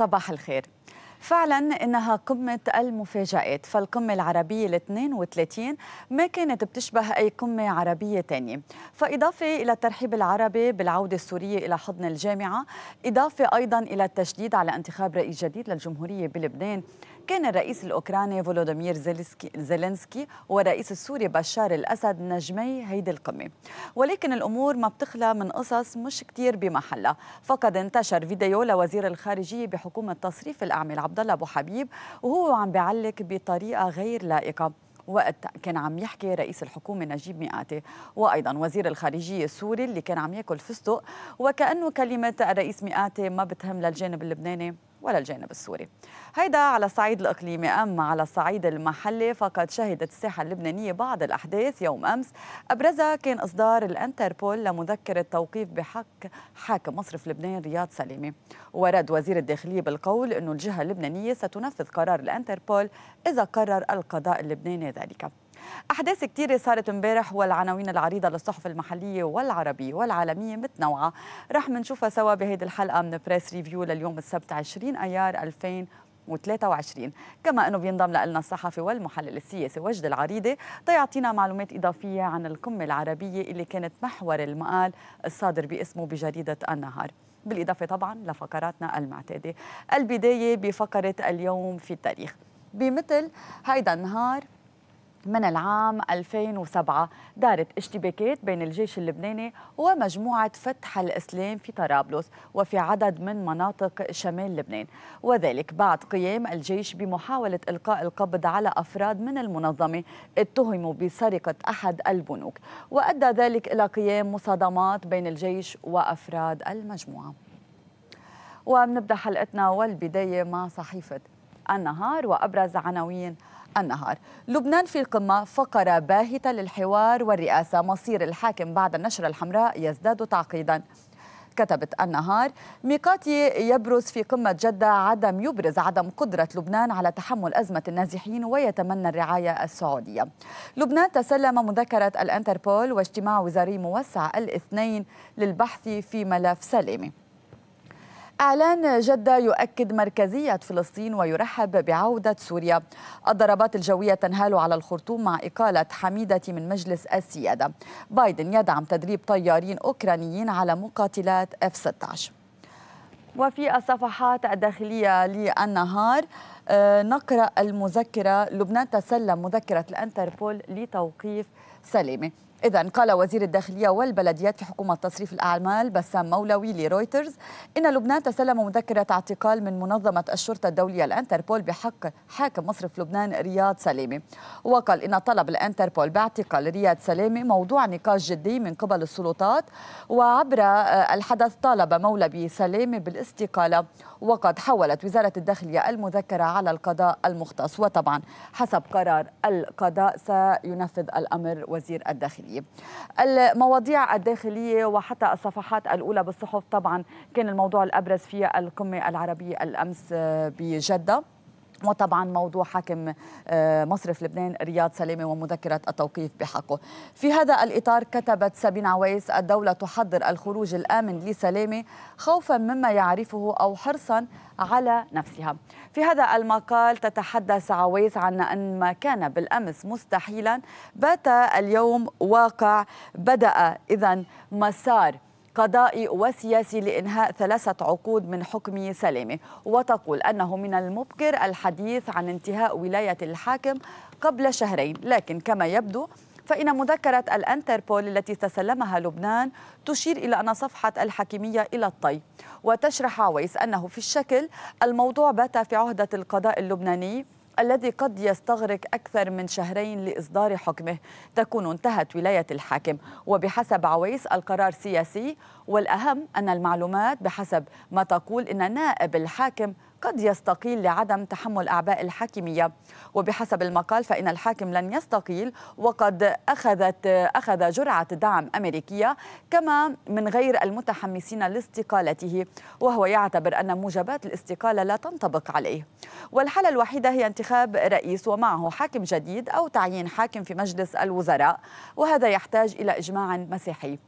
صباح الخير فعلا انها قمه المفاجات فالقمه العربيه ال 32 ما كانت بتشبه اي قمه عربيه ثانيه فاضافه الى الترحيب العربي بالعوده السوريه الى حضن الجامعه اضافه ايضا الى التشديد على انتخاب رئيس جديد للجمهوريه بلبنان كان الرئيس الأوكراني فولودومير زيلينسكي والرئيس السوري بشار الأسد نجمي هيدي القمة ولكن الأمور ما بتخلى من قصص مش كتير بمحلة فقد انتشر فيديو لوزير الخارجية بحكومة تصريف الأعمال عبد الله أبو حبيب وهو عم بيعلق بطريقة غير لائقة وقت كان عم يحكي رئيس الحكومة نجيب مئاتي وأيضا وزير الخارجية السوري اللي كان عم ياكل فستق وكأنه كلمة الرئيس مئاتي ما بتهم للجانب اللبناني ولا الجانب السوري هيدا على الصعيد الإقليمي أما على الصعيد المحلي فقد شهدت الساحة اللبنانية بعض الأحداث يوم أمس أبرزها كان إصدار الأنتربول لمذكرة توقيف بحق حاكم مصرف لبنان رياض سليمي ورد وزير الداخلية بالقول أن الجهة اللبنانية ستنفذ قرار الأنتربول إذا قرر القضاء اللبناني ذلك أحداث كثيره صارت امبارح والعناوين العريضة للصحف المحلية والعربية والعالمية متنوعة رح منشوفها سوا بهيدي الحلقة من بريس ريفيو لليوم السبت 20 أيار 2000 و23 كما انه بينضم لنا الصحفي والمحلل السياسي وجد العريضه تيعطينا معلومات اضافيه عن القمه العربيه اللي كانت محور المقال الصادر باسمه بجريده النهار بالاضافه طبعا لفقراتنا المعتاده البدايه بفقره اليوم في التاريخ بمثل هيدا النهار من العام 2007 دارت اشتباكات بين الجيش اللبناني ومجموعة فتح الإسلام في طرابلس وفي عدد من مناطق شمال لبنان وذلك بعد قيام الجيش بمحاولة إلقاء القبض على أفراد من المنظمة اتهموا بسرقة أحد البنوك وأدى ذلك إلى قيام مصادمات بين الجيش وأفراد المجموعة ومنبدأ حلقتنا والبداية مع صحيفة النهار وأبرز عناوين النهار لبنان في القمة فقرة باهتة للحوار والرئاسة مصير الحاكم بعد النشرة الحمراء يزداد تعقيداً كتبت النهار ميقاتي يبرز في قمة جدة عدم يبرز عدم قدرة لبنان على تحمل أزمة النازحين ويتمنى الرعاية السعودية لبنان تسلم مذكرة الانتربول واجتماع وزاري موسع الاثنين للبحث في ملف سليمي إعلان جدة يؤكد مركزية فلسطين ويرحب بعودة سوريا الضربات الجوية تنهال على الخرطوم مع إقالة حميدة من مجلس السيادة بايدن يدعم تدريب طيارين أوكرانيين على مقاتلات F-16 وفي الصفحات الداخلية للنهار آه، نقرأ المذكرة لبنان تسلم مذكرة الأنتربول لتوقيف سلامة إذا قال وزير الداخلية والبلديات في حكومة تصريف الأعمال بسام مولوي لرويترز إن لبنان تسلم مذكرة اعتقال من منظمة الشرطة الدولية الأنتربول بحق حاكم مصرف لبنان رياض سلامي وقال إن طلب الأنتربول باعتقال رياض سلامي موضوع نقاش جدي من قبل السلطات وعبر آه، الحدث طالب مولوي سلامي بالاستقالة وقد حولت وزارة الداخلية المذكرة على القضاء المختص وطبعا حسب قرار القضاء سينفذ الأمر وزير الداخلية العربي المواضيع الداخلية وحتى الصفحات الأولى بالصحف طبعا كان الموضوع الأبرز في القمة العربية الأمس بجدة وطبعا موضوع حاكم آه، مصرف لبنان رياض سلامه ومذكره التوقيف بحقه. في هذا الاطار كتبت سابين عويس الدوله تحضر الخروج الامن لسلامه خوفا مما يعرفه او حرصا على نفسها. في هذا المقال تتحدث عويس عن ان ما كان بالامس مستحيلا بات اليوم واقع بدا اذا مسار قضائي وسياسي لإنهاء ثلاثة عقود من حكم سلامة وتقول أنه من المبكر الحديث عن انتهاء ولاية الحاكم قبل شهرين لكن كما يبدو فإن مذكرة الأنتربول التي تسلمها لبنان تشير إلى أن صفحة الحكيمية إلى الطي وتشرح عويس أنه في الشكل الموضوع بات في عهدة القضاء اللبناني الذي قد يستغرق أكثر من شهرين لإصدار حكمه تكون انتهت ولاية الحاكم وبحسب عويس القرار سياسي والأهم أن المعلومات بحسب ما تقول أن نائب الحاكم قد يستقيل لعدم تحمل أعباء الحاكمية وبحسب المقال فإن الحاكم لن يستقيل وقد أخذت أخذ جرعة دعم أمريكية كما من غير المتحمسين لاستقالته وهو يعتبر أن موجبات الاستقالة لا تنطبق عليه والحالة الوحيدة هي انتخاب رئيس ومعه حاكم جديد أو تعيين حاكم في مجلس الوزراء وهذا يحتاج إلى إجماع مسيحي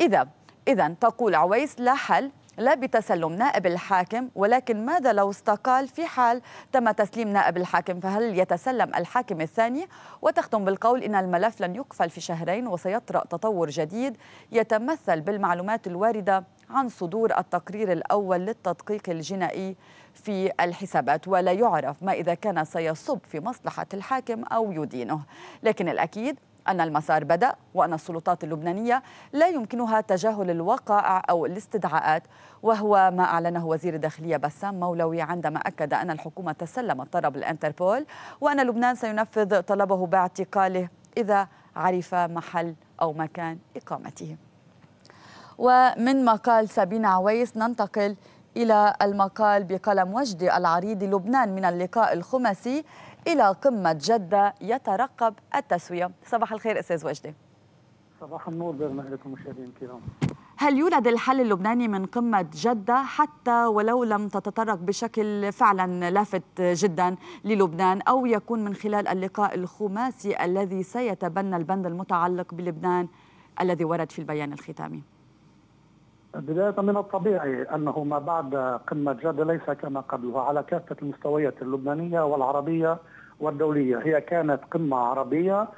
إذا إذا تقول عويس لا حل لا بتسلم نائب الحاكم ولكن ماذا لو استقال في حال تم تسليم نائب الحاكم فهل يتسلم الحاكم الثاني وتختم بالقول إن الملف لن يقفل في شهرين وسيطرأ تطور جديد يتمثل بالمعلومات الواردة عن صدور التقرير الأول للتدقيق الجنائي في الحسابات ولا يعرف ما إذا كان سيصب في مصلحة الحاكم أو يدينه لكن الأكيد أن المسار بدأ وأن السلطات اللبنانية لا يمكنها تجاهل الوقائع أو الاستدعاءات وهو ما أعلنه وزير الداخلية بسام مولوي عندما أكد أن الحكومة تسلمت طلب الانتربول وأن لبنان سينفذ طلبه باعتقاله إذا عرف محل أو مكان إقامته ومن مقال سابين عويس ننتقل إلى المقال بقلم وجدي العريض لبنان من اللقاء الخماسي إلى قمة جدة يترقب التسوية صباح الخير أستاذ وجدي صباح النور بين أهلكم مشاهدين الكرام هل يولد الحل اللبناني من قمة جدة حتى ولو لم تتطرق بشكل فعلا لافت جدا للبنان أو يكون من خلال اللقاء الخماسي الذي سيتبنى البند المتعلق بلبنان الذي ورد في البيان الختامي؟ بداية من الطبيعي أنه ما بعد قمة جدة ليس كما قبلها على كافة المستويات اللبنانية والعربية والدولية هي كانت قمة عربية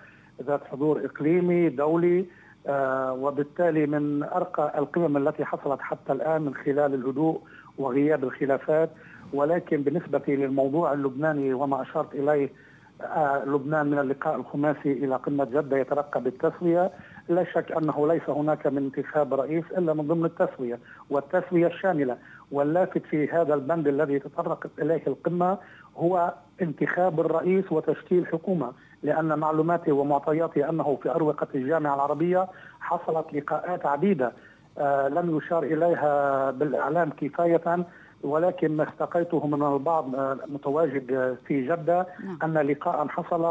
ذات حضور إقليمي دولي آه، وبالتالي من أرقى القمم التي حصلت حتى الآن من خلال الهدوء وغياب الخلافات ولكن بالنسبة للموضوع اللبناني وما أشرت إليه آه، لبنان من اللقاء الخماسي إلى قمة جدة يترقب التسوية لا شك انه ليس هناك من انتخاب رئيس الا من ضمن التسويه والتسويه الشامله واللافت في هذا البند الذي تطرقت اليه القمه هو انتخاب الرئيس وتشكيل حكومه لان معلوماتي ومعطياتي انه في اروقه الجامعه العربيه حصلت لقاءات عديده آه لم يشار اليها بالاعلام كفايه ولكن ما استقيته من البعض آه، متواجد في جدة نعم. أن لقاء حصل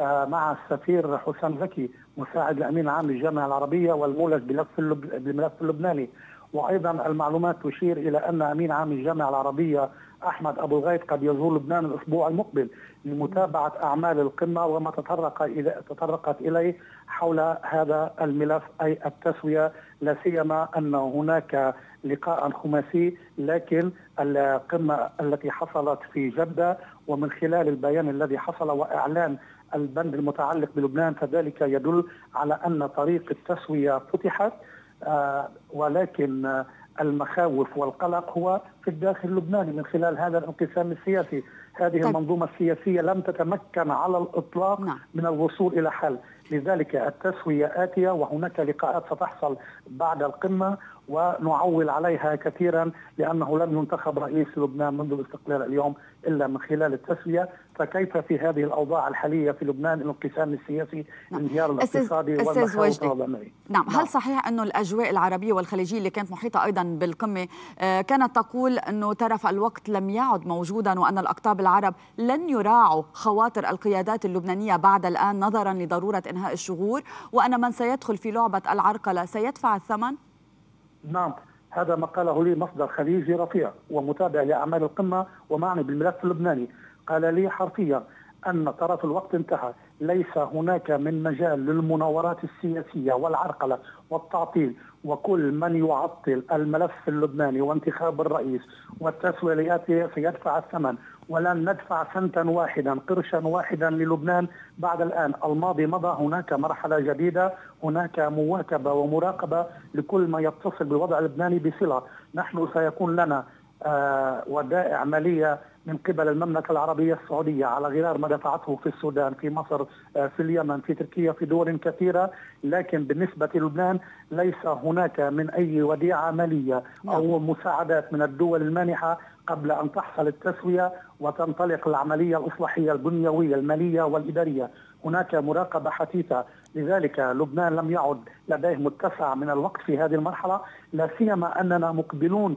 آه، مع السفير حسام زكي مساعد الامين العام للجامعه العربيه والمولد بملف اللب... بالملف اللبناني وايضا المعلومات تشير الى ان امين عام الجامعه العربيه احمد ابو الغيث قد يزور لبنان الاسبوع المقبل لمتابعه اعمال القمه وما تطرق الى تطرقت اليه حول هذا الملف اي التسويه لا سيما ان هناك لقاء خماسي لكن القمه التي حصلت في جده ومن خلال البيان الذي حصل واعلان البند المتعلق بلبنان فذلك يدل على أن طريق التسوية فتحت آه، ولكن آه، المخاوف والقلق هو في الداخل اللبناني من خلال هذا الانقسام السياسي هذه طيب. المنظومة السياسية لم تتمكن على الإطلاق نعم. من الوصول إلى حل لذلك التسوية آتية وهناك لقاءات ستحصل بعد القمة ونعول عليها كثيرا لأنه لم ينتخب رئيس لبنان منذ الاستقلال اليوم إلا من خلال التسوية فكيف في هذه الأوضاع الحالية في لبنان الانقسام السياسي نعم. انهيار الاقتصادي والمخاوف العالمية نعم. نعم هل نعم. صحيح أن الأجواء العربية والخليجية اللي كانت محيطة أيضا بالقمة آه، كانت تقول يقول أنه ترف الوقت لم يعد موجودا وأن الأقطاب العرب لن يراعوا خواطر القيادات اللبنانية بعد الآن نظرا لضرورة إنهاء الشغور وأن من سيدخل في لعبة العرقلة سيدفع الثمن؟ نعم هذا ما قاله لي مصدر خليجي رفيع ومتابع لأعمال القمة ومعني بالملف اللبناني قال لي حرفيا أن طرف الوقت انتهى ليس هناك من مجال للمناورات السياسية والعرقلة والتعطيل وكل من يعطل الملف اللبناني وانتخاب الرئيس والتسويلات سيدفع الثمن ولن ندفع سنتا واحدا قرشا واحدا للبنان بعد الآن الماضي مضى هناك مرحلة جديدة هناك مواكبة ومراقبة لكل ما يتصل بالوضع اللبناني بصلة نحن سيكون لنا آه، ودائع مالية من قبل المملكة العربية السعودية على غرار ما دفعته في السودان في مصر آه، في اليمن في تركيا في دول كثيرة لكن بالنسبة للبنان ليس هناك من أي وديعة مالية نعم. أو مساعدات من الدول المانحة قبل أن تحصل التسوية وتنطلق العملية الإصلاحية البنيوية المالية والإدارية هناك مراقبة حثيثة لذلك لبنان لم يعد لديه متسع من الوقت في هذه المرحلة لا سيما أننا مقبلون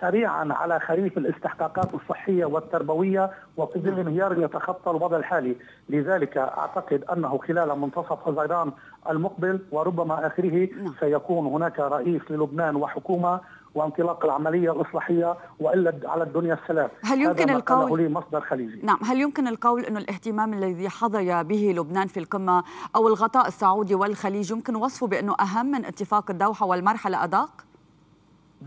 سريعا على خريف الاستحقاقات الصحيه والتربويه وفي ظل انهيار يتخطى الوضع الحالي، لذلك اعتقد انه خلال منتصف حزيران المقبل وربما اخره نعم. سيكون هناك رئيس للبنان وحكومه وانطلاق العمليه الاصلاحيه والا على الدنيا السلام هل يمكن هذا القول لي مصدر خليجي نعم هل يمكن القول انه الاهتمام الذي حظي به لبنان في القمه او الغطاء السعودي والخليج يمكن وصفه بانه اهم من اتفاق الدوحه والمرحله ادق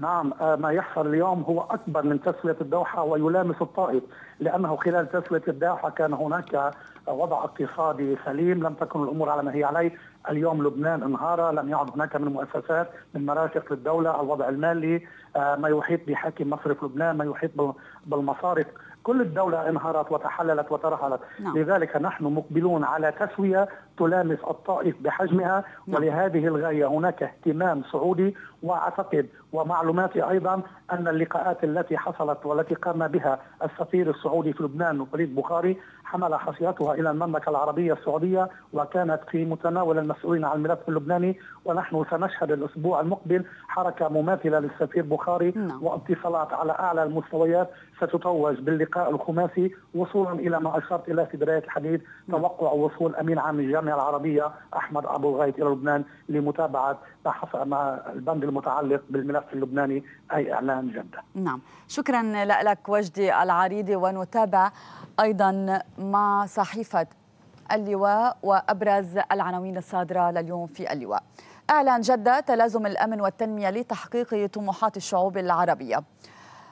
نعم آه، ما يحصل اليوم هو أكبر من تسوية الدوحة ويلامس الطائف لأنه خلال تسوية الدوحة كان هناك وضع اقتصادي سليم لم تكن الامور على ما هي عليه اليوم لبنان انهار لم يعد هناك من مؤسسات من مرافق للدوله الوضع المالي آه، ما يحيط بحاكم مصرف لبنان ما يحيط بالمصارف كل الدولة انهارت وتحللت وترهلت نعم. لذلك نحن مقبلون على تسوية تلامس الطائف بحجمها نعم. ولهذه الغاية هناك اهتمام سعودي وأعتقد ومعلوماتي أيضا أن اللقاءات التي حصلت والتي قام بها السفير السعودي في لبنان وليد بخاري حمل حاشيتها الى المملكه العربيه السعوديه وكانت في متناول المسؤولين عن الملف اللبناني ونحن سنشهد الاسبوع المقبل حركه مماثله للسفير بخاري نعم. واتصالات على اعلى المستويات ستتوج باللقاء الخماسي وصولا الى ما اشرت اليه في بدايه الحديث نعم. توقع وصول امين عام الجامعه العربيه احمد ابو غيث الى لبنان لمتابعه ما حصل مع البند المتعلق بالملف اللبناني اي اعلان جده. نعم، شكرا لك وجدي العريضي ونتابع ايضا مع صحيفة اللواء وأبرز العناوين الصادرة لليوم في اللواء أعلن جدة تلازم الأمن والتنمية لتحقيق طموحات الشعوب العربية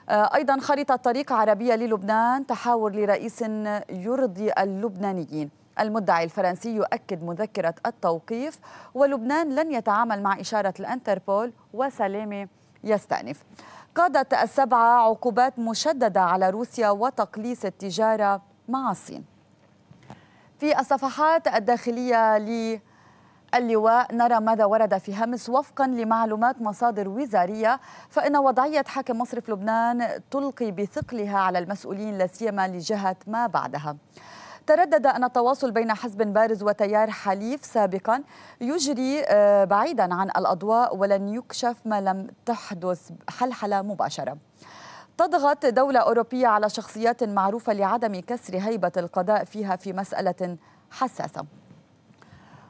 آه، أيضا خريطة طريق عربية للبنان تحاور لرئيس يرضي اللبنانيين المدعي الفرنسي يؤكد مذكرة التوقيف ولبنان لن يتعامل مع إشارة الأنتربول وسلامة يستأنف قادت السبعة عقوبات مشددة على روسيا وتقليص التجارة مع الصين في الصفحات الداخلية للواء نرى ماذا ورد في همس وفقا لمعلومات مصادر وزارية فإن وضعية حاكم مصرف لبنان تلقي بثقلها على المسؤولين لا سيما لجهة ما بعدها تردد أن التواصل بين حزب بارز وتيار حليف سابقا يجري آه، بعيدا عن الأضواء ولن يكشف ما لم تحدث حلحلة مباشرة تضغط دولة أوروبية على شخصيات معروفة لعدم كسر هيبة القضاء فيها في مسألة حساسة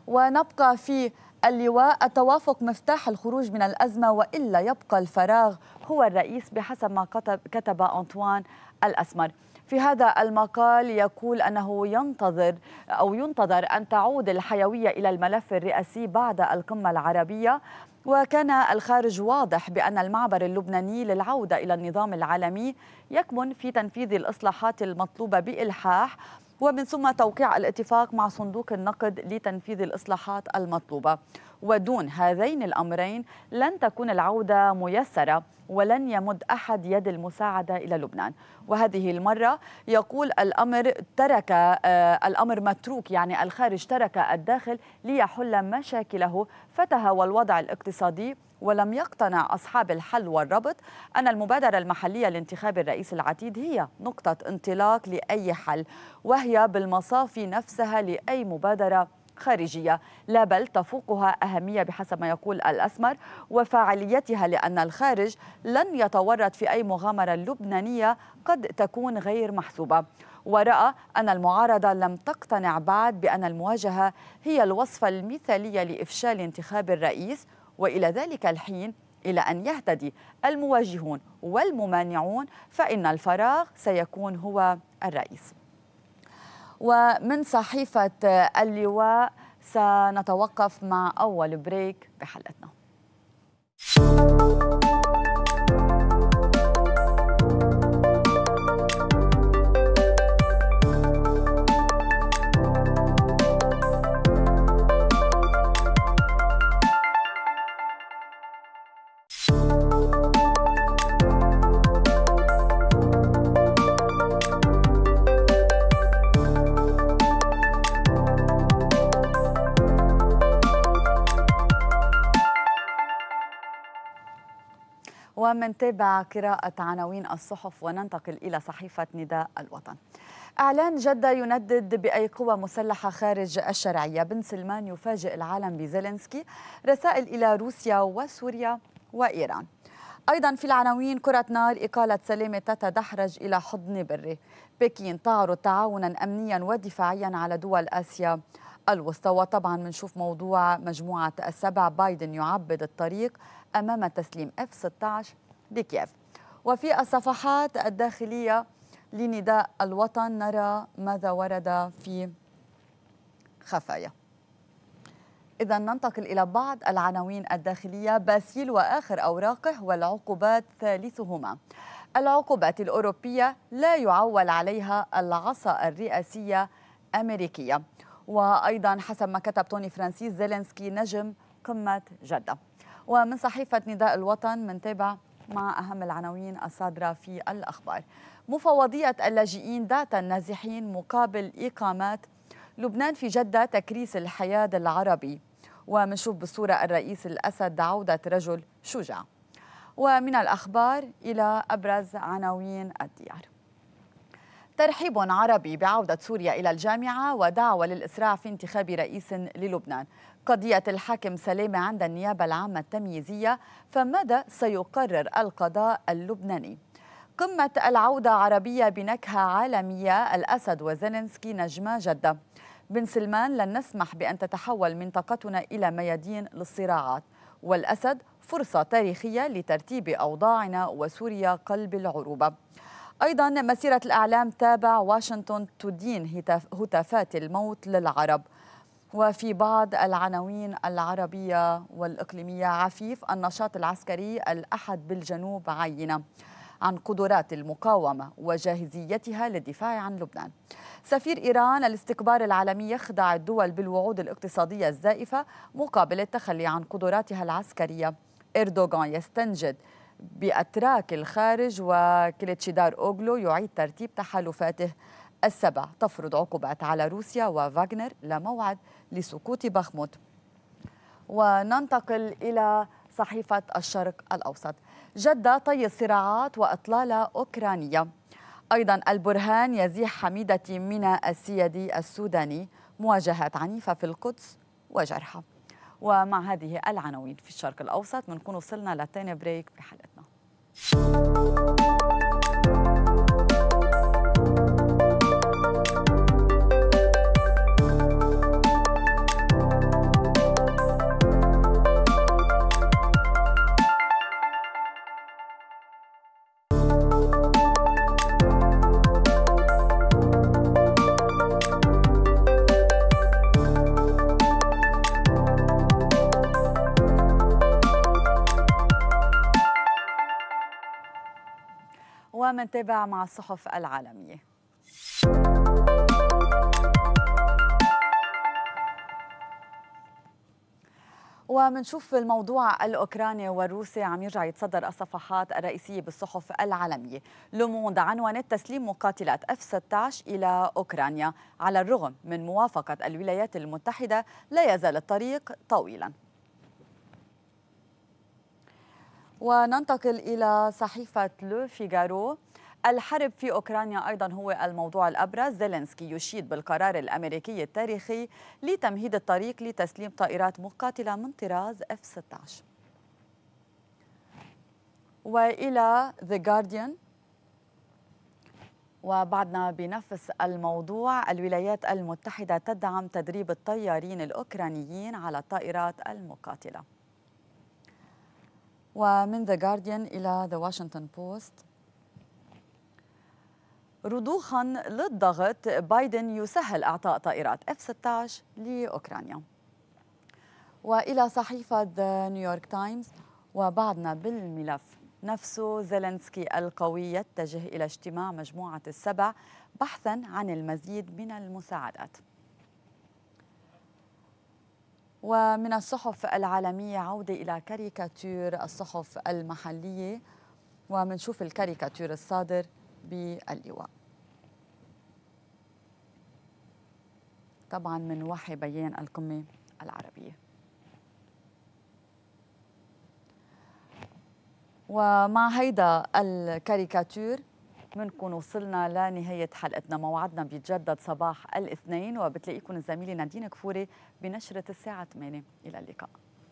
ونبقى في اللواء التوافق مفتاح الخروج من الأزمة وإلا يبقى الفراغ هو الرئيس بحسب ما كتب, كتب أنطوان الأسمر في هذا المقال يقول أنه ينتظر أو ينتظر أن تعود الحيوية إلى الملف الرئاسي بعد القمة العربية وكان الخارج واضح بأن المعبر اللبناني للعودة إلى النظام العالمي يكمن في تنفيذ الإصلاحات المطلوبة بإلحاح ومن ثم توقيع الاتفاق مع صندوق النقد لتنفيذ الإصلاحات المطلوبة ودون هذين الأمرين لن تكون العودة ميسرة ولن يمد أحد يد المساعدة إلى لبنان وهذه المرة يقول الأمر ترك آه، الأمر متروك يعني الخارج ترك الداخل ليحل مشاكله فتهوى الوضع الاقتصادي ولم يقتنع أصحاب الحل والربط أن المبادرة المحلية لانتخاب الرئيس العتيد هي نقطة انطلاق لأي حل وهي بالمصافي نفسها لأي مبادرة خارجية لا بل تفوقها أهمية بحسب ما يقول الأسمر وفاعليتها لأن الخارج لن يتورط في أي مغامرة لبنانية قد تكون غير محسوبة ورأى أن المعارضة لم تقتنع بعد بأن المواجهة هي الوصفة المثالية لإفشال انتخاب الرئيس والى ذلك الحين الى ان يهتدي المواجهون والممانعون فان الفراغ سيكون هو الرئيس. ومن صحيفه اللواء سنتوقف مع اول بريك بحلقتنا. ومن تابع قراءة عناوين الصحف وننتقل إلى صحيفة نداء الوطن إعلان جدة يندد بأي قوة مسلحة خارج الشرعية بن سلمان يفاجئ العالم بزيلنسكي رسائل إلى روسيا وسوريا وإيران أيضا في العناوين كرة نار إقالة سلامة تتدحرج إلى حضن بري بكين تعرض تعاونا أمنيا ودفاعيا على دول آسيا الوسطى وطبعا بنشوف موضوع مجموعة السبع بايدن يعبد الطريق أمام تسليم F-16 لكييف وفي الصفحات الداخلية لنداء الوطن نرى ماذا ورد في خفايا إذا ننتقل إلى بعض العناوين الداخلية باسيل وآخر أوراقه والعقوبات ثالثهما العقوبات الأوروبية لا يعول عليها العصا الرئاسية أمريكية وأيضا حسب ما كتب توني فرانسيس زيلينسكي نجم قمة جدة ومن صحيفة نداء الوطن منتابع مع أهم العناوين الصادرة في الأخبار مفوضية اللاجئين ذات النازحين مقابل إقامات لبنان في جدة تكريس الحياد العربي ومنشوف بالصورة الرئيس الأسد عودة رجل شجاع ومن الأخبار إلى أبرز عناوين الديار ترحيب عربي بعودة سوريا إلى الجامعة ودعوة للإسراع في انتخاب رئيس للبنان قضية الحاكم سليمة عند النيابة العامة التمييزية فماذا سيقرر القضاء اللبناني؟ قمة العودة عربية بنكهة عالمية الأسد وزيلينسكي نجمة جدة بن سلمان لن نسمح بأن تتحول منطقتنا إلى ميادين للصراعات والأسد فرصة تاريخية لترتيب أوضاعنا وسوريا قلب العروبة أيضا مسيرة الأعلام تابع واشنطن تدين هتافات الموت للعرب وفي بعض العناوين العربية والإقليمية عفيف النشاط العسكري الأحد بالجنوب عينة عن قدرات المقاومة وجاهزيتها للدفاع عن لبنان سفير إيران الاستكبار العالمي يخدع الدول بالوعود الاقتصادية الزائفة مقابل التخلي عن قدراتها العسكرية إردوغان يستنجد بأتراك الخارج وكليتشيدار أوغلو يعيد ترتيب تحالفاته السبع تفرض عقوبات على روسيا وفاغنر لا موعد لسقوط بخموت وننتقل إلى صحيفة الشرق الأوسط جدة طي الصراعات وإطلالة أوكرانية أيضا البرهان يزيح حميدة من السيدي السوداني مواجهات عنيفة في القدس وجرحى ومع هذه العناوين في الشرق الأوسط بنكون وصلنا لتاني بريك في حلقة Música نتابع مع الصحف العالمية ومنشوف الموضوع الأوكراني والروسي عم يرجع يتصدر الصفحات الرئيسية بالصحف العالمية لوموند عنوان تسليم مقاتلات F-16 إلى أوكرانيا على الرغم من موافقة الولايات المتحدة لا يزال الطريق طويلاً وننتقل إلى صحيفة لو فيغارو الحرب في أوكرانيا أيضا هو الموضوع الأبرز زيلينسكي يشيد بالقرار الأمريكي التاريخي لتمهيد الطريق لتسليم طائرات مقاتلة من طراز F-16 وإلى The Guardian وبعدنا بنفس الموضوع الولايات المتحدة تدعم تدريب الطيارين الأوكرانيين على الطائرات المقاتلة ومن The Guardian إلى The Washington Post رضوخا للضغط بايدن يسهل اعطاء طائرات اف 16 لاوكرانيا. والى صحيفه نيويورك تايمز وبعدنا بالملف نفسه زيلنسكي القوي يتجه الى اجتماع مجموعه السبع بحثا عن المزيد من المساعدات. ومن الصحف العالمية عودة إلى كاريكاتير الصحف المحلية ومنشوف الكاريكاتير الصادر باللواء طبعا من وحي بيان القمة العربية ومع هيدا الكاريكاتير منكم وصلنا لنهاية حلقتنا موعدنا بيتجدد صباح الاثنين وبتلاقيكم الزميلة نادين كفوري بنشرة الساعة 8 إلى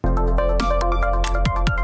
اللقاء